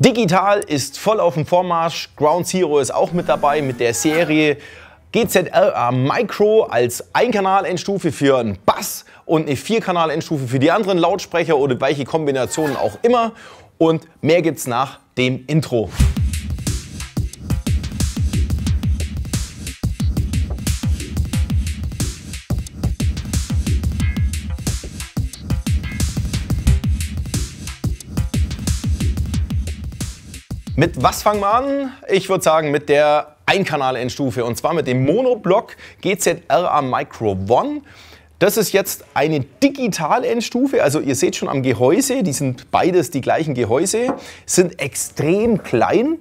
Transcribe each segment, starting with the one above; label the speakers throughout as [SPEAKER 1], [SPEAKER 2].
[SPEAKER 1] Digital ist voll auf dem Vormarsch, Ground Zero ist auch mit dabei mit der Serie GZLA Micro als Einkanal-Endstufe für einen Bass und eine Vierkanal-Endstufe für die anderen Lautsprecher oder welche Kombinationen auch immer. Und mehr gibt's nach dem Intro. Mit was fangen wir an? Ich würde sagen mit der Einkanal-Endstufe und zwar mit dem Monoblock GZRA Micro One. Das ist jetzt eine Digital-Endstufe, also ihr seht schon am Gehäuse, die sind beides die gleichen Gehäuse, sind extrem klein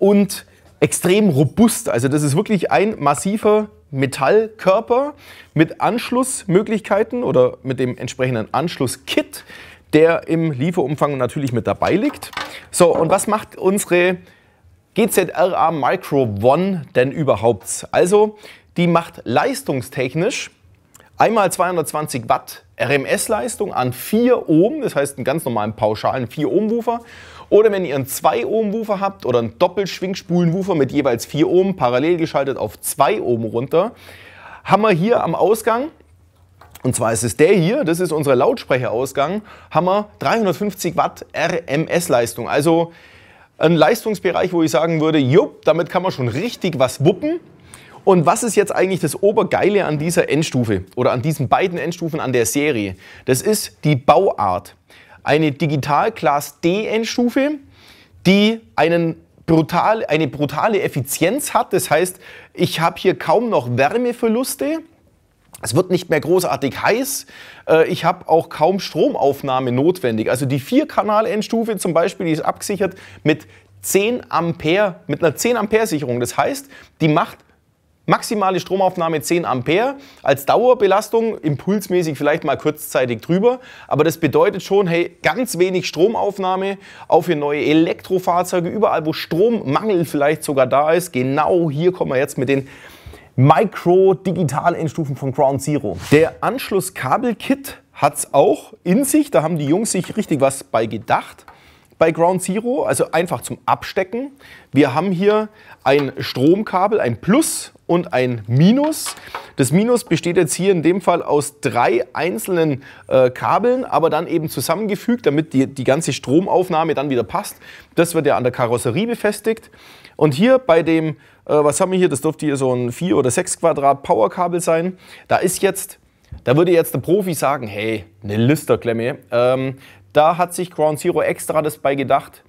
[SPEAKER 1] und extrem robust. Also das ist wirklich ein massiver Metallkörper mit Anschlussmöglichkeiten oder mit dem entsprechenden Anschlusskit der im Lieferumfang natürlich mit dabei liegt. So, und was macht unsere GZRA Micro One denn überhaupt? Also, die macht leistungstechnisch einmal 220 Watt RMS-Leistung an 4 Ohm, das heißt einen ganz normalen pauschalen 4 Ohm-Woofer. Oder wenn ihr einen 2 Ohm-Woofer habt oder einen Doppelschwingspulen-Woofer mit jeweils 4 Ohm, parallel geschaltet auf 2 Ohm runter, haben wir hier am Ausgang und zwar ist es der hier, das ist unser Lautsprecherausgang, haben wir 350 Watt RMS-Leistung. Also ein Leistungsbereich, wo ich sagen würde, jupp, damit kann man schon richtig was wuppen. Und was ist jetzt eigentlich das Obergeile an dieser Endstufe oder an diesen beiden Endstufen an der Serie? Das ist die Bauart. Eine Digital Class D Endstufe, die einen brutal, eine brutale Effizienz hat. Das heißt, ich habe hier kaum noch Wärmeverluste es wird nicht mehr großartig heiß. Äh, ich habe auch kaum Stromaufnahme notwendig. Also die Vierkanal-Endstufe zum Beispiel, die ist abgesichert mit 10 Ampere, mit einer 10 Ampere Sicherung. Das heißt, die macht maximale Stromaufnahme 10 Ampere als Dauerbelastung, impulsmäßig vielleicht mal kurzzeitig drüber. Aber das bedeutet schon, hey, ganz wenig Stromaufnahme auch für neue Elektrofahrzeuge, überall wo Strommangel vielleicht sogar da ist. Genau hier kommen wir jetzt mit den Micro digital Endstufen von Ground Zero. Der Anschlusskabelkit hat es auch in sich, da haben die Jungs sich richtig was bei gedacht. Bei Ground Zero, also einfach zum Abstecken. Wir haben hier ein Stromkabel, ein Plus und ein Minus. Das Minus besteht jetzt hier in dem Fall aus drei einzelnen äh, Kabeln, aber dann eben zusammengefügt, damit die, die ganze Stromaufnahme dann wieder passt. Das wird ja an der Karosserie befestigt. Und hier bei dem, äh, was haben wir hier, das dürfte hier so ein 4 oder 6 Quadrat Powerkabel sein. Da ist jetzt, da würde jetzt der Profi sagen, hey, eine Listerklemme. Ähm, da hat sich Ground Zero extra das bei gedacht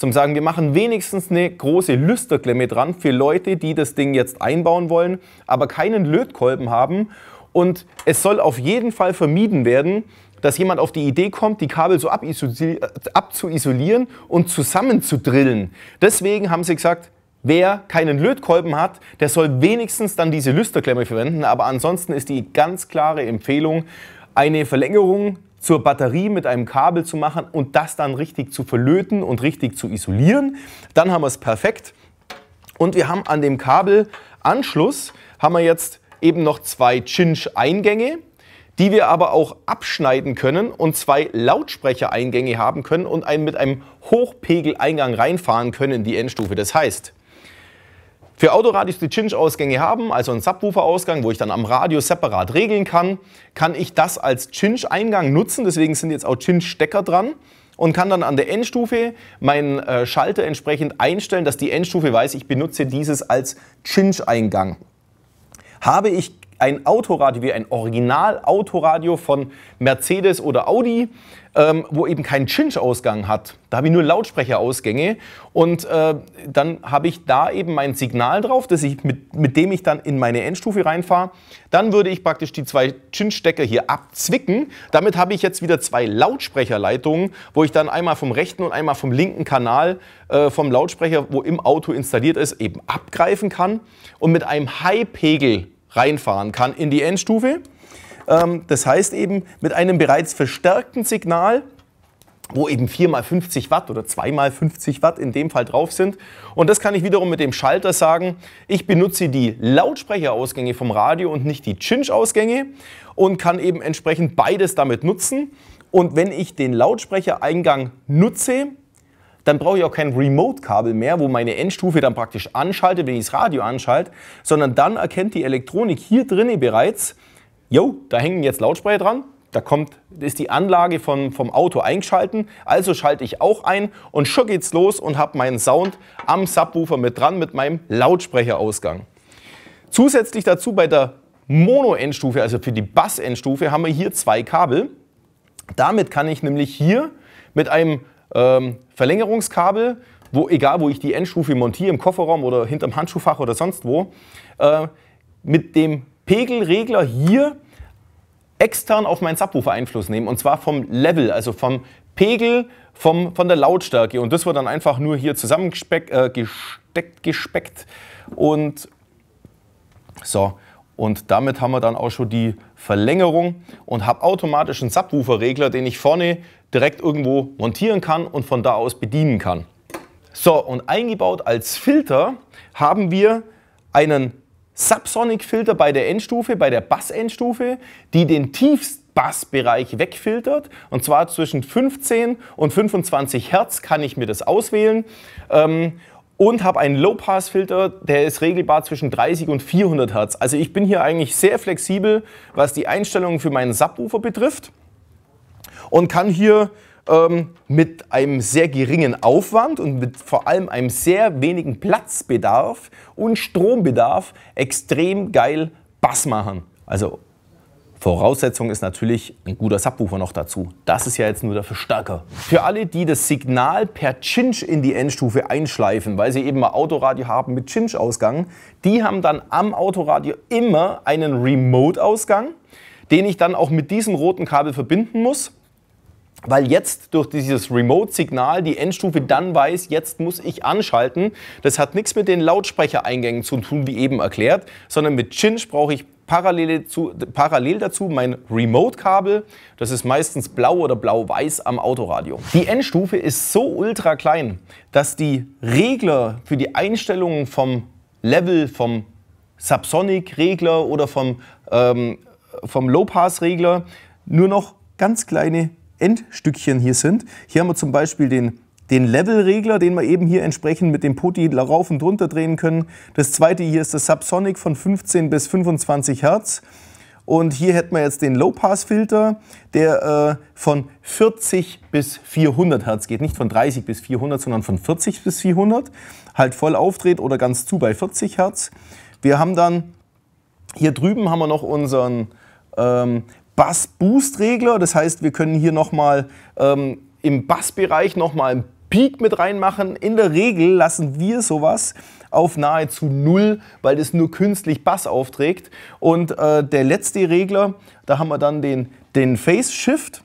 [SPEAKER 1] zum sagen, wir machen wenigstens eine große Lüsterklemme dran für Leute, die das Ding jetzt einbauen wollen, aber keinen Lötkolben haben. Und es soll auf jeden Fall vermieden werden, dass jemand auf die Idee kommt, die Kabel so abzuisolieren und zusammenzudrillen. Deswegen haben sie gesagt, wer keinen Lötkolben hat, der soll wenigstens dann diese Lüsterklemme verwenden. Aber ansonsten ist die ganz klare Empfehlung, eine Verlängerung zur Batterie mit einem Kabel zu machen und das dann richtig zu verlöten und richtig zu isolieren. Dann haben wir es perfekt. Und wir haben an dem Kabelanschluss haben wir jetzt eben noch zwei Cinch-Eingänge, die wir aber auch abschneiden können und zwei Lautsprechereingänge haben können und einen mit einem Hochpegeleingang reinfahren können in die Endstufe. Das heißt, für Autoradios, die Cinch-Ausgänge haben, also einen Subwoofer-Ausgang, wo ich dann am Radio separat regeln kann, kann ich das als Cinch-Eingang nutzen. Deswegen sind jetzt auch Cinch-Stecker dran und kann dann an der Endstufe meinen äh, Schalter entsprechend einstellen, dass die Endstufe weiß, ich benutze dieses als Cinch-Eingang. Habe ich ein Autoradio, wie ein Original-Autoradio von Mercedes oder Audi, ähm, wo eben keinen chinch ausgang hat. Da habe ich nur Lautsprecherausgänge und äh, dann habe ich da eben mein Signal drauf, dass ich mit, mit dem ich dann in meine Endstufe reinfahre. Dann würde ich praktisch die zwei chinch stecker hier abzwicken. Damit habe ich jetzt wieder zwei Lautsprecherleitungen, wo ich dann einmal vom rechten und einmal vom linken Kanal äh, vom Lautsprecher, wo im Auto installiert ist, eben abgreifen kann und mit einem High-Pegel reinfahren kann in die Endstufe. Ähm, das heißt eben, mit einem bereits verstärkten Signal wo eben 4 mal 50 Watt oder 2 mal 50 Watt in dem Fall drauf sind. Und das kann ich wiederum mit dem Schalter sagen. Ich benutze die Lautsprecherausgänge vom Radio und nicht die Cinch-Ausgänge und kann eben entsprechend beides damit nutzen. Und wenn ich den Lautsprechereingang nutze, dann brauche ich auch kein Remote-Kabel mehr, wo meine Endstufe dann praktisch anschaltet, wenn ich das Radio anschalte, sondern dann erkennt die Elektronik hier drinnen bereits, jo, da hängen jetzt Lautsprecher dran, da kommt, ist die Anlage von, vom Auto eingeschalten, also schalte ich auch ein und schon geht's los und habe meinen Sound am Subwoofer mit dran mit meinem Lautsprecherausgang. Zusätzlich dazu bei der Mono-Endstufe, also für die Bass-Endstufe, haben wir hier zwei Kabel. Damit kann ich nämlich hier mit einem ähm, Verlängerungskabel, wo, egal wo ich die Endstufe montiere, im Kofferraum oder hinterm Handschuhfach oder sonst wo, äh, mit dem Pegelregler hier extern auf meinen Subwoofer Einfluss nehmen und zwar vom Level, also vom Pegel, vom, von der Lautstärke und das wird dann einfach nur hier zusammengesteckt, äh, gesteckt, gespeckt und so. Und damit haben wir dann auch schon die Verlängerung und habe automatisch einen Subwooferregler, den ich vorne direkt irgendwo montieren kann und von da aus bedienen kann. So, und eingebaut als Filter haben wir einen Subsonic-Filter bei der Endstufe, bei der Bass-Endstufe, die den Tiefstbassbereich wegfiltert. Und zwar zwischen 15 und 25 Hertz kann ich mir das auswählen. Ähm, und habe einen Low-Pass-Filter, der ist regelbar zwischen 30 und 400 Hertz. Also ich bin hier eigentlich sehr flexibel, was die Einstellungen für meinen Subwoofer betrifft und kann hier ähm, mit einem sehr geringen Aufwand und mit vor allem einem sehr wenigen Platzbedarf und Strombedarf extrem geil Bass machen. Also Voraussetzung ist natürlich ein guter Subwoofer noch dazu. Das ist ja jetzt nur der Verstärker. Für alle, die das Signal per Cinch in die Endstufe einschleifen, weil sie eben mal Autoradio haben mit Cinch-Ausgang, die haben dann am Autoradio immer einen Remote-Ausgang, den ich dann auch mit diesem roten Kabel verbinden muss weil jetzt durch dieses Remote-Signal die Endstufe dann weiß, jetzt muss ich anschalten. Das hat nichts mit den Lautsprechereingängen zu tun, wie eben erklärt, sondern mit Chinch brauche ich parallel, zu, parallel dazu mein Remote-Kabel. Das ist meistens blau oder blau-weiß am Autoradio. Die Endstufe ist so ultra klein, dass die Regler für die Einstellungen vom Level, vom Subsonic-Regler oder vom, ähm, vom Low-Pass-Regler nur noch ganz kleine Endstückchen hier sind. Hier haben wir zum Beispiel den den Level-Regler, den wir eben hier entsprechend mit dem Poti rauf und runter drehen können. Das zweite hier ist das Subsonic von 15 bis 25 Hertz. Und hier hätten wir jetzt den Low-Pass-Filter, der äh, von 40 bis 400 Hertz geht. Nicht von 30 bis 400, sondern von 40 bis 400. Halt voll aufdreht oder ganz zu bei 40 Hertz. Wir haben dann, hier drüben haben wir noch unseren ähm, Bass-Boost-Regler. Das heißt, wir können hier nochmal ähm, im Bassbereich nochmal einen Peak mit reinmachen. In der Regel lassen wir sowas auf nahezu null, weil das nur künstlich Bass aufträgt. Und äh, der letzte Regler, da haben wir dann den, den Phase Shift.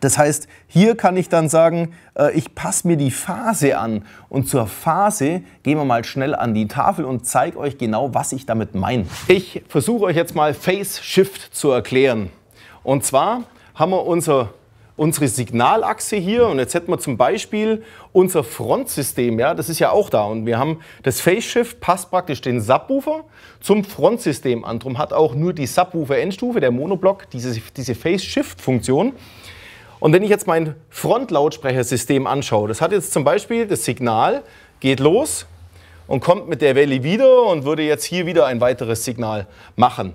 [SPEAKER 1] Das heißt, hier kann ich dann sagen, äh, ich passe mir die Phase an. Und zur Phase gehen wir mal schnell an die Tafel und zeige euch genau, was ich damit meine. Ich versuche euch jetzt mal Phase Shift zu erklären. Und zwar haben wir unser, unsere Signalachse hier und jetzt hätten wir zum Beispiel unser Frontsystem, ja, das ist ja auch da. Und wir haben das Phase Shift passt praktisch den Subwoofer zum Frontsystem an. Drum hat auch nur die Subwoofer-Endstufe, der Monoblock, diese, diese Phase Shift-Funktion. Und wenn ich jetzt mein Frontlautsprechersystem anschaue, das hat jetzt zum Beispiel das Signal, geht los und kommt mit der Welle wieder und würde jetzt hier wieder ein weiteres Signal machen.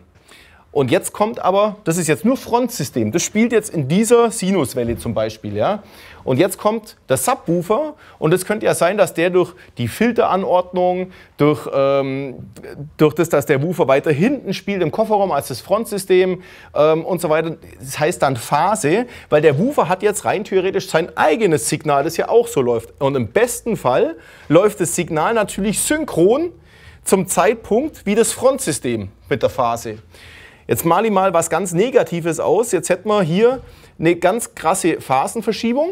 [SPEAKER 1] Und jetzt kommt aber, das ist jetzt nur Frontsystem, das spielt jetzt in dieser Sinuswelle zum Beispiel, ja. Und jetzt kommt der Subwoofer und es könnte ja sein, dass der durch die Filteranordnung, durch, ähm, durch das, dass der Woofer weiter hinten spielt im Kofferraum als das Frontsystem ähm, und so weiter, das heißt dann Phase, weil der Woofer hat jetzt rein theoretisch sein eigenes Signal, das ja auch so läuft. Und im besten Fall läuft das Signal natürlich synchron zum Zeitpunkt wie das Frontsystem mit der Phase. Jetzt male ich mal was ganz Negatives aus. Jetzt hätten wir hier eine ganz krasse Phasenverschiebung,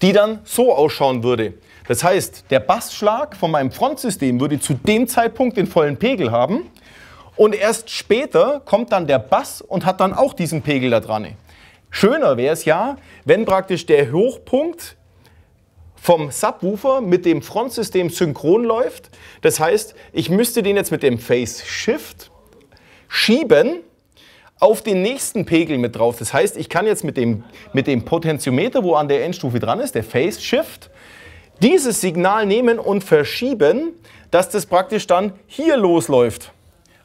[SPEAKER 1] die dann so ausschauen würde. Das heißt, der Bassschlag von meinem Frontsystem würde zu dem Zeitpunkt den vollen Pegel haben und erst später kommt dann der Bass und hat dann auch diesen Pegel da dran. Schöner wäre es ja, wenn praktisch der Hochpunkt vom Subwoofer mit dem Frontsystem synchron läuft. Das heißt, ich müsste den jetzt mit dem Phase Shift schieben auf den nächsten Pegel mit drauf. Das heißt, ich kann jetzt mit dem, mit dem Potentiometer, wo an der Endstufe dran ist, der Phase Shift, dieses Signal nehmen und verschieben, dass das praktisch dann hier losläuft,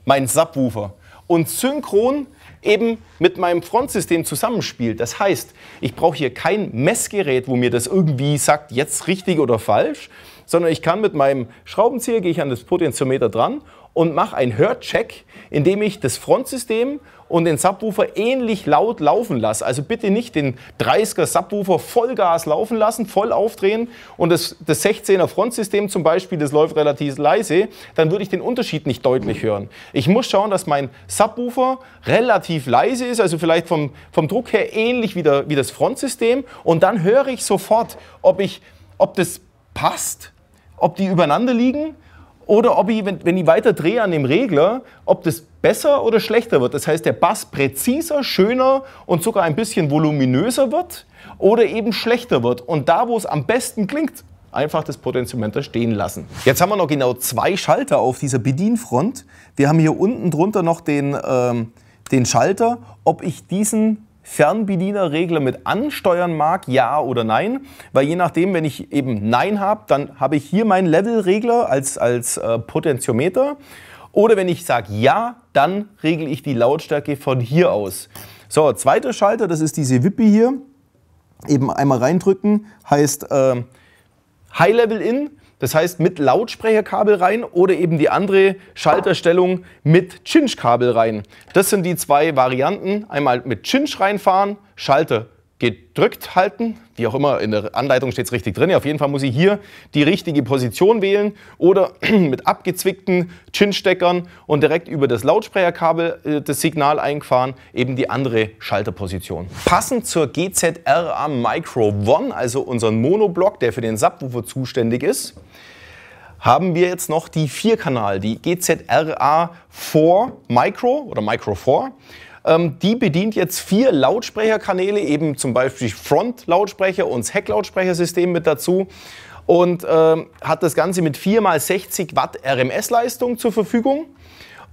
[SPEAKER 1] mein Subwoofer, und synchron eben mit meinem Frontsystem zusammenspielt. Das heißt, ich brauche hier kein Messgerät, wo mir das irgendwie sagt, jetzt richtig oder falsch, sondern ich kann mit meinem Schraubenzieher, gehe ich an das Potentiometer dran und mache einen Hörcheck, indem ich das Frontsystem und den Subwoofer ähnlich laut laufen lasse. Also bitte nicht den 30er Subwoofer Vollgas laufen lassen, voll aufdrehen und das, das 16er Frontsystem zum Beispiel, das läuft relativ leise, dann würde ich den Unterschied nicht deutlich hören. Ich muss schauen, dass mein Subwoofer relativ leise ist, also vielleicht vom, vom Druck her ähnlich wie, der, wie das Frontsystem und dann höre ich sofort, ob, ich, ob das passt, ob die übereinander liegen oder ob ich, wenn, wenn ich weiter drehe an dem Regler, ob das besser oder schlechter wird. Das heißt, der Bass präziser, schöner und sogar ein bisschen voluminöser wird oder eben schlechter wird. Und da, wo es am besten klingt, einfach das Potentiometer stehen lassen. Jetzt haben wir noch genau zwei Schalter auf dieser Bedienfront. Wir haben hier unten drunter noch den, ähm, den Schalter, ob ich diesen Fernbedienerregler mit ansteuern mag, ja oder nein. Weil je nachdem, wenn ich eben Nein habe, dann habe ich hier meinen Levelregler als, als äh, Potentiometer. Oder wenn ich sage Ja, dann regle ich die Lautstärke von hier aus. So, zweiter Schalter, das ist diese Wippe hier. Eben einmal reindrücken, heißt äh, High Level In. Das heißt mit Lautsprecherkabel rein oder eben die andere Schalterstellung mit Cinch-Kabel rein. Das sind die zwei Varianten. Einmal mit Cinch reinfahren, Schalter gedrückt halten, wie auch immer, in der Anleitung steht es richtig drin. Auf jeden Fall muss ich hier die richtige Position wählen oder mit abgezwickten Chin-Steckern und direkt über das Lautsprecherkabel äh, das Signal einfahren, eben die andere Schalterposition. Passend zur GZRA Micro One, also unseren Monoblock, der für den Subwoofer zuständig ist, haben wir jetzt noch die 4-Kanal, die GZRA 4 Micro oder Micro 4. Ähm, die bedient jetzt vier Lautsprecherkanäle, eben zum Beispiel Front-Lautsprecher und das Heck-Lautsprechersystem mit dazu und ähm, hat das Ganze mit 4x60 Watt RMS-Leistung zur Verfügung.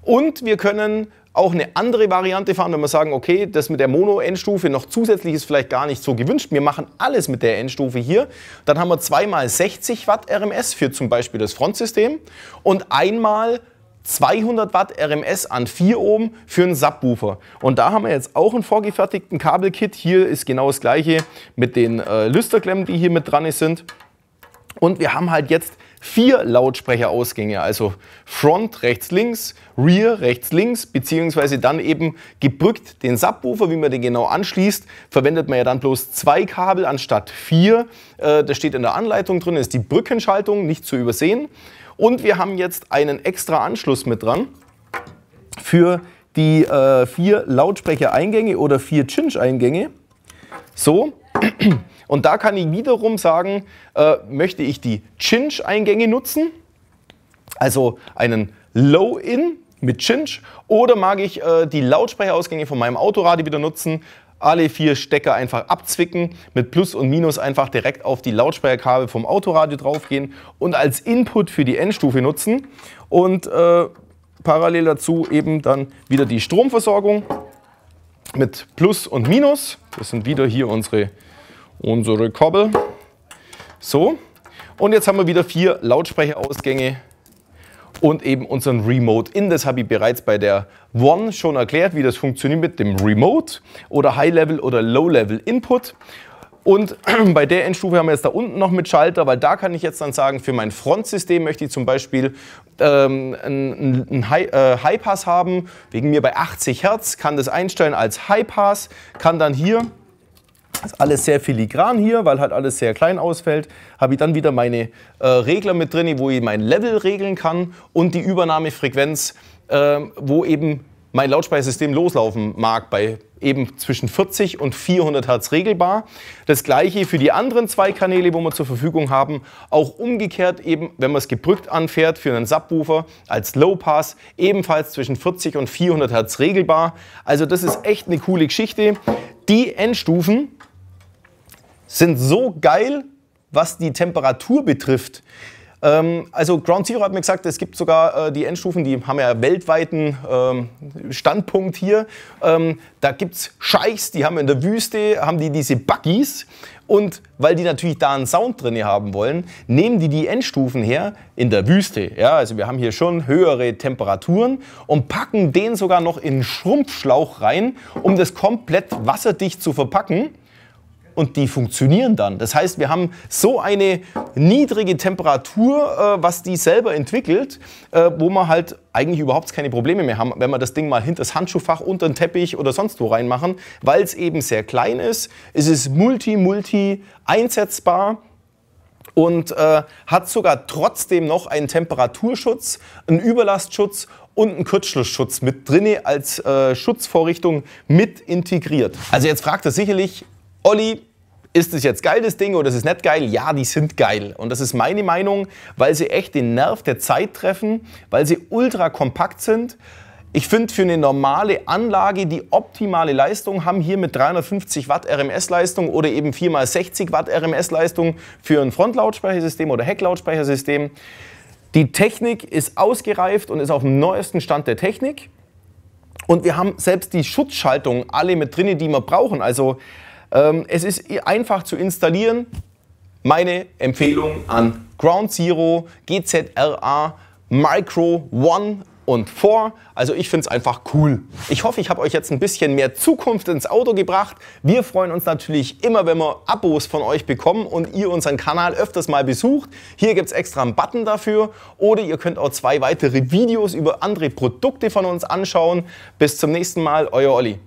[SPEAKER 1] Und wir können auch eine andere Variante fahren, wenn wir sagen, okay, das mit der Mono-Endstufe noch zusätzlich ist vielleicht gar nicht so gewünscht. Wir machen alles mit der Endstufe hier. Dann haben wir 2 x 60 Watt RMS für zum Beispiel das Frontsystem und einmal 200 Watt RMS an 4 Ohm für einen Subwoofer. Und da haben wir jetzt auch einen vorgefertigten Kabelkit. Hier ist genau das gleiche mit den äh, Lüsterklemmen, die hier mit dran sind. Und wir haben halt jetzt vier Lautsprecherausgänge, also Front rechts links, Rear rechts links, beziehungsweise dann eben gebrückt den Subwoofer, wie man den genau anschließt, verwendet man ja dann bloß zwei Kabel anstatt vier. Äh, das steht in der Anleitung drin, ist die Brückenschaltung, nicht zu übersehen. Und wir haben jetzt einen extra Anschluss mit dran für die äh, vier Lautsprechereingänge oder vier Cinch-Eingänge. So. Und da kann ich wiederum sagen, äh, möchte ich die Cinch-Eingänge nutzen, also einen Low-In mit Cinch, oder mag ich äh, die Lautsprecherausgänge von meinem Autoradio wieder nutzen, alle vier Stecker einfach abzwicken, mit Plus und Minus einfach direkt auf die Lautsprecherkabel vom Autoradio draufgehen und als Input für die Endstufe nutzen und äh, parallel dazu eben dann wieder die Stromversorgung mit Plus und Minus. Das sind wieder hier unsere, unsere Koppel. So, und jetzt haben wir wieder vier Lautsprecherausgänge und eben unseren Remote In. Das habe ich bereits bei der One schon erklärt, wie das funktioniert mit dem Remote oder High-Level oder Low-Level Input. Und bei der Endstufe haben wir jetzt da unten noch mit Schalter, weil da kann ich jetzt dann sagen, für mein Frontsystem möchte ich zum Beispiel ähm, einen, einen High, äh, High Pass haben, wegen mir bei 80 Hertz, kann das einstellen als High Pass, kann dann hier ist alles sehr filigran hier, weil halt alles sehr klein ausfällt. Habe ich dann wieder meine äh, Regler mit drin, wo ich mein Level regeln kann und die Übernahmefrequenz, äh, wo eben mein Lautsprechersystem loslaufen mag, bei eben zwischen 40 und 400 Hertz regelbar. Das gleiche für die anderen zwei Kanäle, wo wir zur Verfügung haben. Auch umgekehrt eben, wenn man es gebrückt anfährt, für einen Subwoofer als Low Pass, ebenfalls zwischen 40 und 400 Hertz regelbar. Also das ist echt eine coole Geschichte. Die Endstufen sind so geil, was die Temperatur betrifft. Ähm, also Ground Zero hat mir gesagt, es gibt sogar äh, die Endstufen, die haben ja weltweiten ähm, Standpunkt hier. Ähm, da gibt es Scheichs, die haben in der Wüste, haben die diese Buggies. Und weil die natürlich da einen Sound drin haben wollen, nehmen die die Endstufen her in der Wüste. Ja, also wir haben hier schon höhere Temperaturen und packen den sogar noch in einen Schrumpfschlauch rein, um das komplett wasserdicht zu verpacken und die funktionieren dann. Das heißt, wir haben so eine niedrige Temperatur, äh, was die selber entwickelt, äh, wo man halt eigentlich überhaupt keine Probleme mehr haben, wenn wir das Ding mal hinter das Handschuhfach, unter den Teppich oder sonst wo reinmachen, weil es eben sehr klein ist. Es ist multi-multi einsetzbar und äh, hat sogar trotzdem noch einen Temperaturschutz, einen Überlastschutz und einen Kurzschlussschutz mit drinne als äh, Schutzvorrichtung mit integriert. Also jetzt fragt er sicherlich, Olli, ist das jetzt geil, das Ding, oder ist es nicht geil? Ja, die sind geil. Und das ist meine Meinung, weil sie echt den Nerv der Zeit treffen, weil sie ultra kompakt sind. Ich finde für eine normale Anlage die optimale Leistung haben hier mit 350 Watt RMS-Leistung oder eben 4x60 Watt RMS-Leistung für ein Frontlautsprechersystem oder Hecklautsprechersystem. Die Technik ist ausgereift und ist auf dem neuesten Stand der Technik. Und wir haben selbst die Schutzschaltung alle mit drin, die wir brauchen. Also ähm, es ist einfach zu installieren. Meine Empfehlung an Ground Zero, GZRA, Micro One und 4. Also ich finde es einfach cool. Ich hoffe, ich habe euch jetzt ein bisschen mehr Zukunft ins Auto gebracht. Wir freuen uns natürlich immer, wenn wir Abos von euch bekommen und ihr unseren Kanal öfters mal besucht. Hier gibt es extra einen Button dafür. Oder ihr könnt auch zwei weitere Videos über andere Produkte von uns anschauen. Bis zum nächsten Mal, euer Olli.